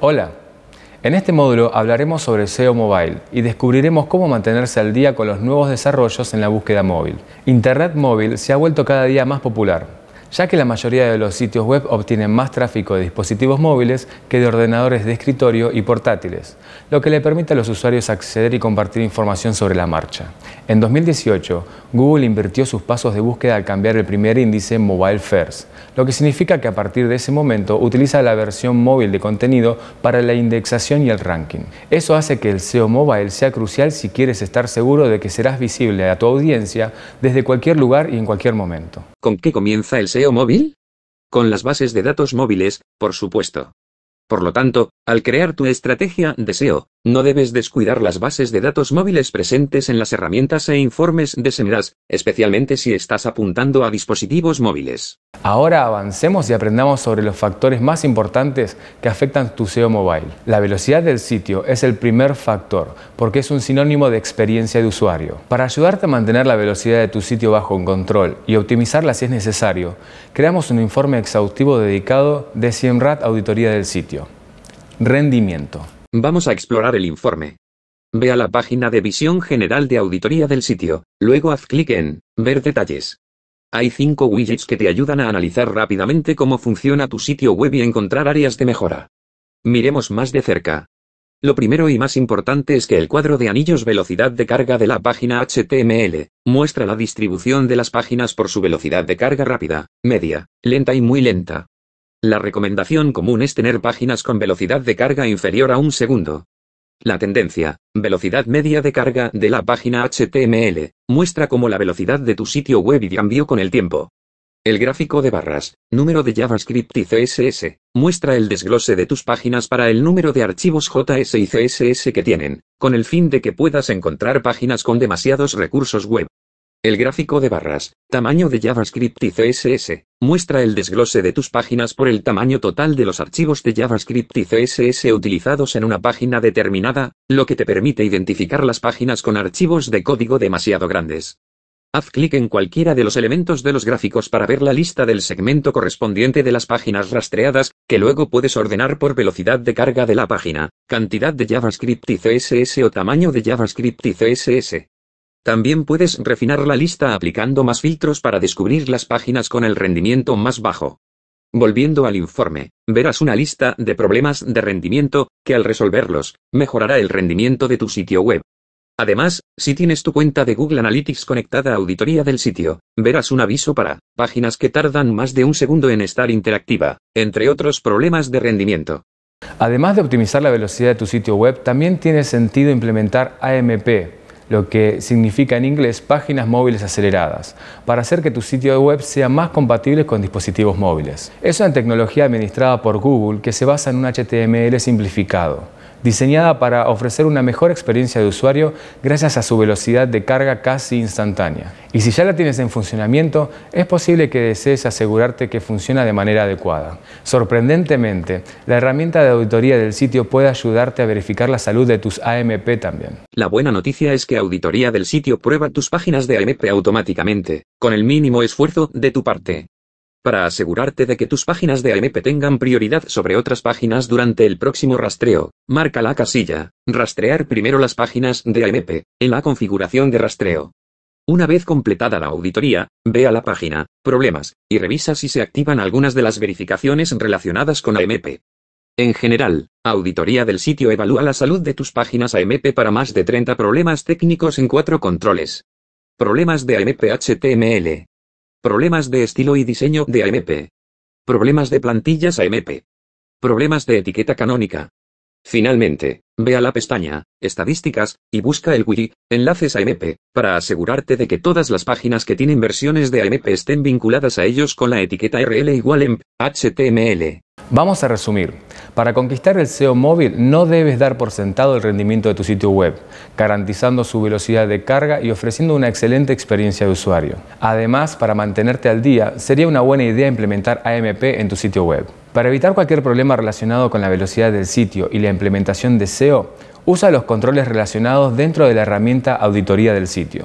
Hola, en este módulo hablaremos sobre SEO Mobile y descubriremos cómo mantenerse al día con los nuevos desarrollos en la búsqueda móvil. Internet móvil se ha vuelto cada día más popular ya que la mayoría de los sitios web obtienen más tráfico de dispositivos móviles que de ordenadores de escritorio y portátiles, lo que le permite a los usuarios acceder y compartir información sobre la marcha. En 2018, Google invirtió sus pasos de búsqueda al cambiar el primer índice Mobile First, lo que significa que a partir de ese momento utiliza la versión móvil de contenido para la indexación y el ranking. Eso hace que el SEO mobile sea crucial si quieres estar seguro de que serás visible a tu audiencia desde cualquier lugar y en cualquier momento. ¿Con qué comienza el SEO móvil? Con las bases de datos móviles, por supuesto. Por lo tanto, al crear tu estrategia de SEO, no debes descuidar las bases de datos móviles presentes en las herramientas e informes de SEMDAS, especialmente si estás apuntando a dispositivos móviles. Ahora avancemos y aprendamos sobre los factores más importantes que afectan tu SEO mobile. La velocidad del sitio es el primer factor, porque es un sinónimo de experiencia de usuario. Para ayudarte a mantener la velocidad de tu sitio bajo control y optimizarla si es necesario, creamos un informe exhaustivo dedicado de SEMRAT Auditoría del Sitio. Rendimiento. Vamos a explorar el informe. Ve a la página de visión general de auditoría del sitio, luego haz clic en Ver detalles. Hay cinco widgets que te ayudan a analizar rápidamente cómo funciona tu sitio web y encontrar áreas de mejora. Miremos más de cerca. Lo primero y más importante es que el cuadro de anillos velocidad de carga de la página HTML muestra la distribución de las páginas por su velocidad de carga rápida, media, lenta y muy lenta. La recomendación común es tener páginas con velocidad de carga inferior a un segundo. La tendencia, velocidad media de carga de la página HTML, muestra cómo la velocidad de tu sitio web cambió con el tiempo. El gráfico de barras, número de JavaScript y CSS, muestra el desglose de tus páginas para el número de archivos JS y CSS que tienen, con el fin de que puedas encontrar páginas con demasiados recursos web. El gráfico de barras, tamaño de JavaScript y CSS, muestra el desglose de tus páginas por el tamaño total de los archivos de JavaScript y CSS utilizados en una página determinada, lo que te permite identificar las páginas con archivos de código demasiado grandes. Haz clic en cualquiera de los elementos de los gráficos para ver la lista del segmento correspondiente de las páginas rastreadas, que luego puedes ordenar por velocidad de carga de la página, cantidad de JavaScript y CSS o tamaño de JavaScript y CSS. También puedes refinar la lista aplicando más filtros para descubrir las páginas con el rendimiento más bajo. Volviendo al informe, verás una lista de problemas de rendimiento, que al resolverlos, mejorará el rendimiento de tu sitio web. Además, si tienes tu cuenta de Google Analytics conectada a auditoría del sitio, verás un aviso para páginas que tardan más de un segundo en estar interactiva, entre otros problemas de rendimiento. Además de optimizar la velocidad de tu sitio web, también tiene sentido implementar AMP, lo que significa en inglés páginas móviles aceleradas, para hacer que tu sitio web sea más compatible con dispositivos móviles. Es una tecnología administrada por Google que se basa en un HTML simplificado diseñada para ofrecer una mejor experiencia de usuario gracias a su velocidad de carga casi instantánea. Y si ya la tienes en funcionamiento, es posible que desees asegurarte que funciona de manera adecuada. Sorprendentemente, la herramienta de auditoría del sitio puede ayudarte a verificar la salud de tus AMP también. La buena noticia es que auditoría del sitio prueba tus páginas de AMP automáticamente, con el mínimo esfuerzo de tu parte para asegurarte de que tus páginas de AMP tengan prioridad sobre otras páginas durante el próximo rastreo, marca la casilla, rastrear primero las páginas de AMP, en la configuración de rastreo. Una vez completada la auditoría, ve a la página, Problemas, y revisa si se activan algunas de las verificaciones relacionadas con AMP. En general, auditoría del sitio evalúa la salud de tus páginas AMP para más de 30 problemas técnicos en 4 controles. Problemas de AMP HTML, Problemas de estilo y diseño de AMP. Problemas de plantillas AMP. Problemas de etiqueta canónica. Finalmente, ve a la pestaña Estadísticas y busca el wiki Enlaces AMP para asegurarte de que todas las páginas que tienen versiones de AMP estén vinculadas a ellos con la etiqueta RL igual en HTML. Vamos a resumir. Para conquistar el SEO móvil no debes dar por sentado el rendimiento de tu sitio web, garantizando su velocidad de carga y ofreciendo una excelente experiencia de usuario. Además, para mantenerte al día, sería una buena idea implementar AMP en tu sitio web. Para evitar cualquier problema relacionado con la velocidad del sitio y la implementación de SEO, usa los controles relacionados dentro de la herramienta Auditoría del sitio.